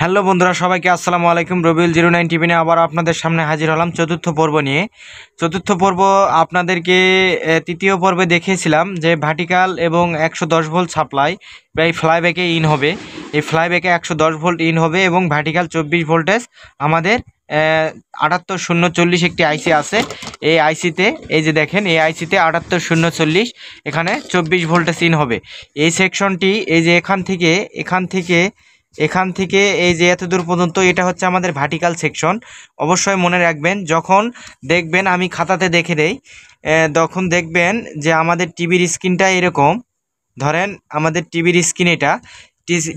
Hello বন্ধুরা সবাইকে আসসালামু আলাইকুম রবিউল জিরো নাইন টিভি নিয়ে আবার আপনাদের সামনে হাজির হলাম চতুর্থ পর্ব নিয়ে চতুর্থ পর্ব আপনাদেরকে তৃতীয় পর্বে দেখিয়েছিলাম যে ভার্টিকাল এবং একশো দশ ভোল্ট সাপ্লাই বা এই ফ্লাইব্যাকে ইন হবে এই ফ্লাইব্যাকে একশো দশ ভোল্ট ইন হবে এবং ভার্টিকাল চব্বিশ ভোল্টেজ আমাদের আটাত্তর শূন্য চল্লিশ একটি আইসি আছে এই আইসিতে এই যে দেখেন এই আইসিতে আটাত্তর শূন্য চল্লিশ এখানে চব্বিশ ভোল্টেজ ইন হবে এই সেকশনটি এই যে এখান থেকে এখান থেকে এখান থেকে এই যে এত দূর পর্যন্ত এটা হচ্ছে আমাদের ভার্টিক্যাল সেকশন অবশ্যই মনে রাখবেন যখন দেখবেন আমি খাতাতে দেখে দেই তখন দেখবেন যে আমাদের টিভির স্ক্রিনটা এরকম ধরেন আমাদের টিভির স্ক্রিন এটা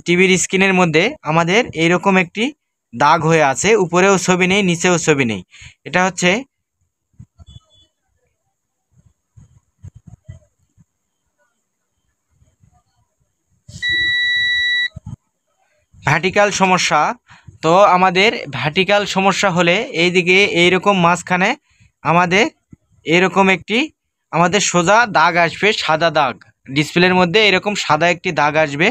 টিভির স্ক্রিনের মধ্যে আমাদের এরকম একটি দাগ হয়ে আছে উপরেও ছবি নেই নিচেও ছবি নেই এটা হচ্ছে ভার্টিক্যাল সমস্যা তো আমাদের ভার্টিক্যাল সমস্যা হলে এই দিকে এইরকম মাঝখানে আমাদের এরকম একটি আমাদের সোজা দাগ আসবে সাদা দাগ ডিসপ্লের মধ্যে এরকম সাদা একটি দাগ আসবে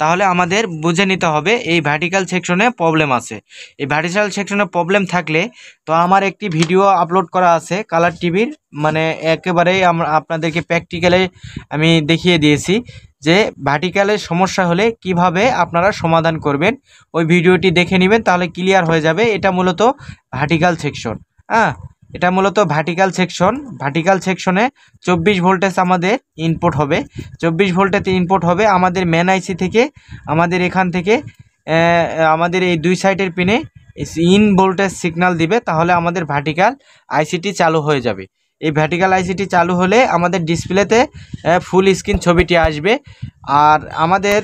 তাহলে আমাদের বুঝে নিতে হবে এই ভার্টিক্যাল সেকশনে প্রবলেম আছে এই ভার্টিক্যাল সেকশনে প্রবলেম থাকলে তো আমার একটি ভিডিও আপলোড করা আছে কালার টিভির মানে একেবারেই আপনাদেরকে প্র্যাকটিক্যালে আমি দেখিয়ে দিয়েছি যে ভার্টিক্যালের সমস্যা হলে কিভাবে আপনারা সমাধান করবেন ওই ভিডিওটি দেখে নেবেন তাহলে ক্লিয়ার হয়ে যাবে এটা মূলত ভার্টিক্যাল সেকশন হ্যাঁ এটা মূলত ভার্টিক্যাল সেকশন ভার্টিক্যাল সেকশনে চব্বিশ ভোল্টেজ আমাদের ইনপুট হবে চব্বিশ ভোল্টেজ ইনপুট হবে আমাদের ম্যান আইসি থেকে আমাদের এখান থেকে আমাদের এই দুই সাইডের পিনে ইন ভোল্টেজ সিগনাল দিবে তাহলে আমাদের ভার্টিক্যাল আইসিটি চালু হয়ে যাবে এই ভ্যাটিক্যাল আইসিটি চালু হলে আমাদের ডিসপ্লেতে ফুল স্ক্রিন ছবিটি আসবে আর আমাদের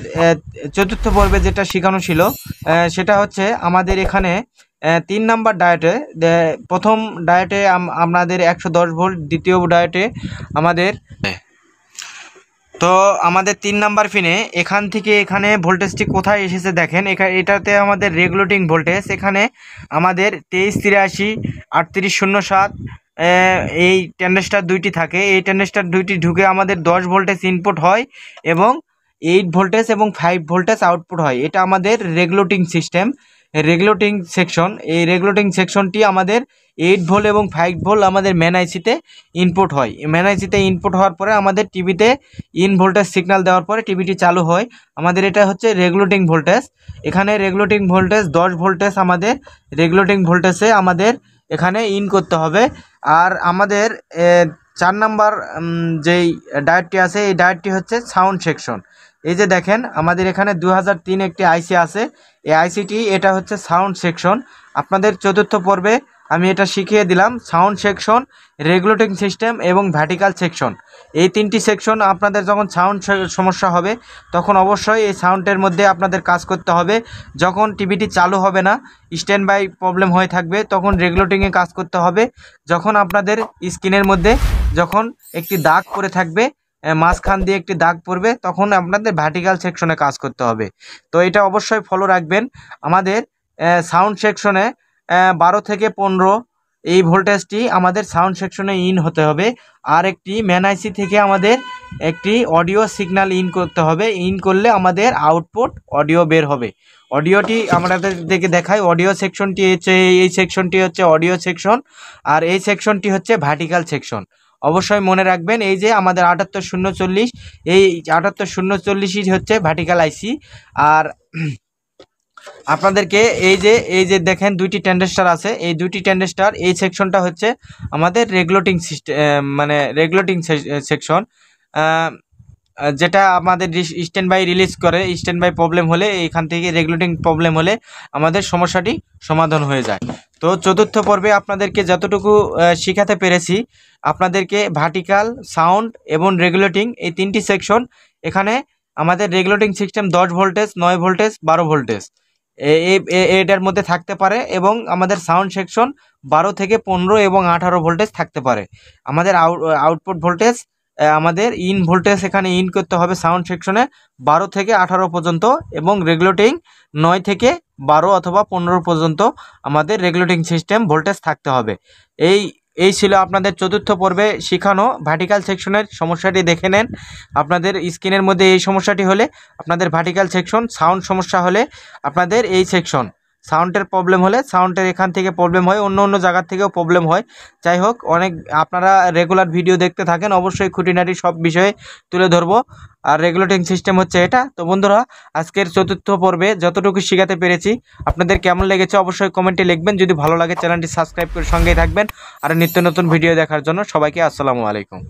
চতুর্থ পর্বে যেটা শেখানো ছিল সেটা হচ্ছে আমাদের এখানে তিন নাম্বার ডায়েটে প্রথম ডায়েটে আমাদের একশো দশ ভোল্ট দ্বিতীয় ডায়েটে আমাদের হ্যাঁ। তো আমাদের তিন নাম্বার ফিনে এখান থেকে এখানে ভোল্টেজটি কোথায় এসেছে দেখেন এখানে এটাতে আমাদের রেগুলেটিং ভোল্টেজ এখানে আমাদের তেইশ তিরাশি আটত্রিশ শূন্য সাত এই টেন্ডেস্টার দুইটি থাকে এই টেন্ডেস্টার দুইটি ঢুকে আমাদের দশ ভোল্টেজ ইনপুট হয় এবং এইট ভোল্টেজ এবং ফাইভ ভোল্টেজ আউটপুট হয় এটা আমাদের রেগুলেটিং সিস্টেম রেগুলেটিং সেকশন এই রেগুলেটিং সেকশনটি আমাদের এইট ভোল্ট এবং ফাইভ ভোল্ট আমাদের ম্যানআইসিতে ইনপুট হয় ম্যানআইসিতে ইনপুট হওয়ার পরে আমাদের টিভিতে ইন ভোল্টেজ সিগন্যাল দেওয়ার পরে টিভিটি চালু হয় আমাদের এটা হচ্ছে রেগুলেটিং ভোল্টেজ এখানে রেগুলেটিং ভোল্টেজ দশ ভোল্টেজ আমাদের রেগুলেটিং ভোল্টেজে আমাদের এখানে ইন করতে হবে আর আমাদের চার নাম্বার যেই ডায়েটটি আছে এই ডায়েটটি হচ্ছে সাউন্ড সেকশন এই যে দেখেন আমাদের এখানে দু একটি আইসি আছে এই আইসিটি এটা হচ্ছে সাউন্ড সেকশন আপনাদের চতুর্থ পর্বে আমি এটা শিখিয়ে দিলাম সাউন্ড সেকশন রেগুলেটিং সিস্টেম এবং ভ্যাটিক্যাল সেকশন এই তিনটি সেকশন আপনাদের যখন সাউন্ড সমস্যা হবে তখন অবশ্যই এই সাউন্ডের মধ্যে আপনাদের কাজ করতে হবে যখন টিভিটি চালু হবে না স্ট্যান্ড বাই প্রবলেম হয়ে থাকবে তখন রেগুলেটিংয়ে কাজ করতে হবে যখন আপনাদের স্ক্রিনের মধ্যে যখন একটি দাগ পরে থাকবে মাঝখান দিয়ে একটি দাগ পড়বে তখন আপনাদের ভার্টিক্যাল সেকশনে কাজ করতে হবে তো এটা অবশ্যই ফলো রাখবেন আমাদের সাউন্ড সেকশনে বারো থেকে পনেরো এই ভোল্টেজটি আমাদের সাউন্ড সেকশনে ইন হতে হবে আর একটি ম্যান আইসি থেকে আমাদের একটি অডিও সিগন্যাল ইন করতে হবে ইন করলে আমাদের আউটপুট অডিও বের হবে অডিওটি আমরা থেকে দেখাই অডিও সেকশনটি হচ্ছে এই সেকশনটি হচ্ছে অডিও সেকশন আর এই সেকশনটি হচ্ছে ভার্টিক্যাল সেকশন অবশ্যই মনে রাখবেন এই যে আমাদের আটাত্তর শূন্য চল্লিশ এই আটাত্তর শূন্য চল্লিশই হচ্ছে ভার্টিক্যাল আইসি আর আপনাদেরকে এই যে এই যে দেখেন দুইটি টেন্ডেস্টার আছে এই দুইটি টেন্ডেস্টার এই সেকশনটা হচ্ছে আমাদের রেগুলেটিং সিস্টেম মানে রেগুলেটিং সেকশন যেটা আমাদের স্ট্যান্ড বাই রিলিজ করে স্ট্যান্ড বাই প্রবলেম হলে এখান থেকে রেগুলেটিং প্রবলেম হলে আমাদের সমস্যাটি সমাধান হয়ে যায় তো চতুর্থ পর্বে আপনাদেরকে যতটুকু শিখাতে পেরেছি আপনাদেরকে ভার্টিকাল সাউন্ড এবং রেগুলেটিং এই তিনটি সেকশন এখানে আমাদের রেগুলেটিং সিস্টেম দশ ভোল্টেজ নয় ভোল্টেজ বারো ভোল্টেজ এটার মধ্যে থাকতে পারে এবং আমাদের সাউন্ড সেকশন বারো থেকে পনেরো এবং আঠারো ভোল্টেজ থাকতে পারে আমাদের আউটপুট ভোল্টেজ আমাদের ইন ভোল্টেজ এখানে ইন করতে হবে সাউন্ড সেকশনে বারো থেকে আঠারো পর্যন্ত এবং রেগুলেটিং নয় থেকে বারো অথবা পনেরো পর্যন্ত আমাদের রেগুলেটিং সিস্টেম ভোল্টেজ থাকতে হবে এই এই ছিল আপনাদের চতুর্থ পর্বে শিখানো ভার্টিক্যাল সেকশনের সমস্যাটি দেখে নেন আপনাদের স্ক্রিনের মধ্যে এই সমস্যাটি হলে আপনাদের ভার্টিক্যাল সেকশন সাউন্ড সমস্যা হলে আপনাদের এই সেকশন সাউন্ডের প্রবলেম হলে সাউন্ডের এখান থেকে প্রবলেম হয় অন্য অন্য জায়গার থেকেও প্রবলেম হয় যাই হোক অনেক আপনারা রেগুলার ভিডিও দেখতে থাকেন অবশ্যই খুঁটিনাটি সব বিষয়ে তুলে ধরবো আর রেগুলেটিং সিস্টেম হচ্ছে এটা তো বন্ধুরা আজকের চতুর্থ পর্বে যতটুকু শিখাতে পেরেছি আপনাদের কেমন লেগেছে অবশ্যই কমেন্টে লিখবেন যদি ভালো লাগে চ্যানেলটি সাবস্ক্রাইব করে সঙ্গেই থাকবেন আর নিত্য নতুন ভিডিও দেখার জন্য সবাইকে আসসালামু আলাইকুম